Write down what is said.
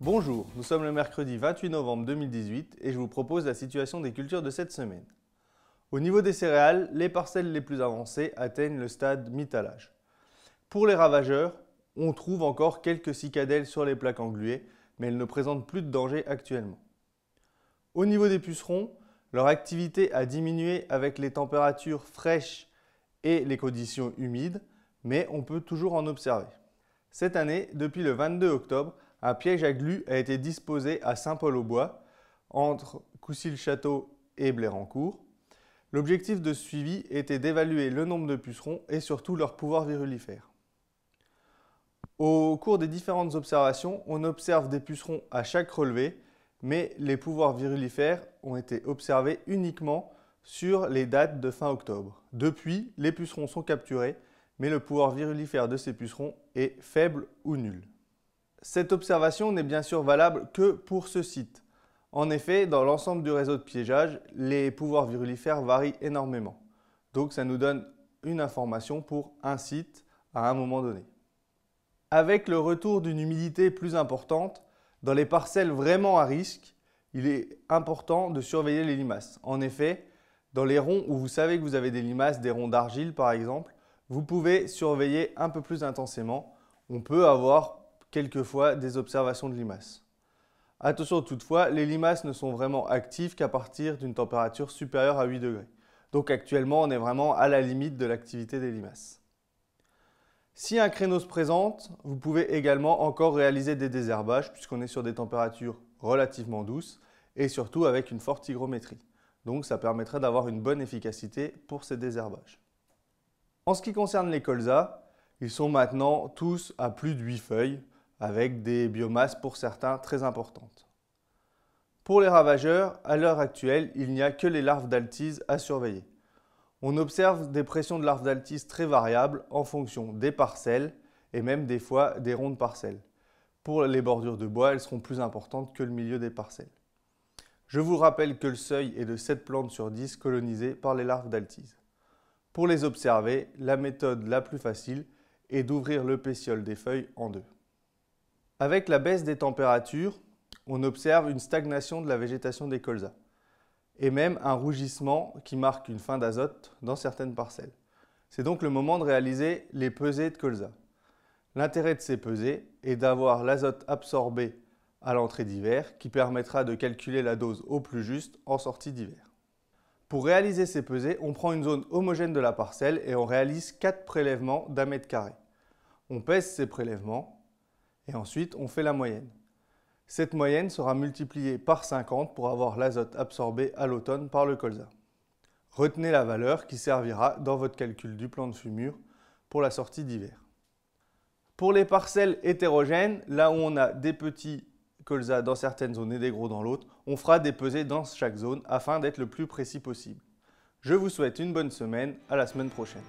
Bonjour, nous sommes le mercredi 28 novembre 2018 et je vous propose la situation des cultures de cette semaine. Au niveau des céréales, les parcelles les plus avancées atteignent le stade mitalage. Pour les ravageurs, on trouve encore quelques cicadelles sur les plaques engluées, mais elles ne présentent plus de danger actuellement. Au niveau des pucerons, leur activité a diminué avec les températures fraîches et les conditions humides, mais on peut toujours en observer. Cette année, depuis le 22 octobre, un piège à glu a été disposé à Saint-Paul-aux-Bois, entre Coucy-le-Château et Blérancourt. L'objectif de ce suivi était d'évaluer le nombre de pucerons et surtout leur pouvoir virulifère. Au cours des différentes observations, on observe des pucerons à chaque relevé, mais les pouvoirs virulifères ont été observés uniquement sur les dates de fin octobre. Depuis, les pucerons sont capturés, mais le pouvoir virulifère de ces pucerons est faible ou nul. Cette observation n'est bien sûr valable que pour ce site. En effet, dans l'ensemble du réseau de piégeage, les pouvoirs virulifères varient énormément. Donc ça nous donne une information pour un site à un moment donné. Avec le retour d'une humidité plus importante, dans les parcelles vraiment à risque, il est important de surveiller les limaces. En effet, dans les ronds où vous savez que vous avez des limaces, des ronds d'argile par exemple, vous pouvez surveiller un peu plus intensément. On peut avoir fois, des observations de limaces. Attention toutefois, les limaces ne sont vraiment actives qu'à partir d'une température supérieure à 8 degrés. Donc actuellement, on est vraiment à la limite de l'activité des limaces. Si un créneau se présente, vous pouvez également encore réaliser des désherbages puisqu'on est sur des températures relativement douces et surtout avec une forte hygrométrie. Donc ça permettrait d'avoir une bonne efficacité pour ces désherbages. En ce qui concerne les colzas, ils sont maintenant tous à plus de 8 feuilles, avec des biomasses pour certains très importantes. Pour les ravageurs, à l'heure actuelle, il n'y a que les larves d'altise à surveiller. On observe des pressions de larves d'altise très variables en fonction des parcelles et même des fois des rondes parcelles. Pour les bordures de bois, elles seront plus importantes que le milieu des parcelles. Je vous rappelle que le seuil est de 7 plantes sur 10 colonisées par les larves d'altise. Pour les observer, la méthode la plus facile est d'ouvrir le pétiole des feuilles en deux. Avec la baisse des températures, on observe une stagnation de la végétation des colzas et même un rougissement qui marque une fin d'azote dans certaines parcelles. C'est donc le moment de réaliser les pesées de colza. L'intérêt de ces pesées est d'avoir l'azote absorbé à l'entrée d'hiver qui permettra de calculer la dose au plus juste en sortie d'hiver. Pour réaliser ces pesées, on prend une zone homogène de la parcelle et on réalise 4 prélèvements d'un mètre carré. On pèse ces prélèvements et ensuite on fait la moyenne. Cette moyenne sera multipliée par 50 pour avoir l'azote absorbé à l'automne par le colza. Retenez la valeur qui servira dans votre calcul du plan de fumure pour la sortie d'hiver. Pour les parcelles hétérogènes, là où on a des petits colzas dans certaines zones et des gros dans l'autre, on fera des pesées dans chaque zone afin d'être le plus précis possible. Je vous souhaite une bonne semaine, à la semaine prochaine.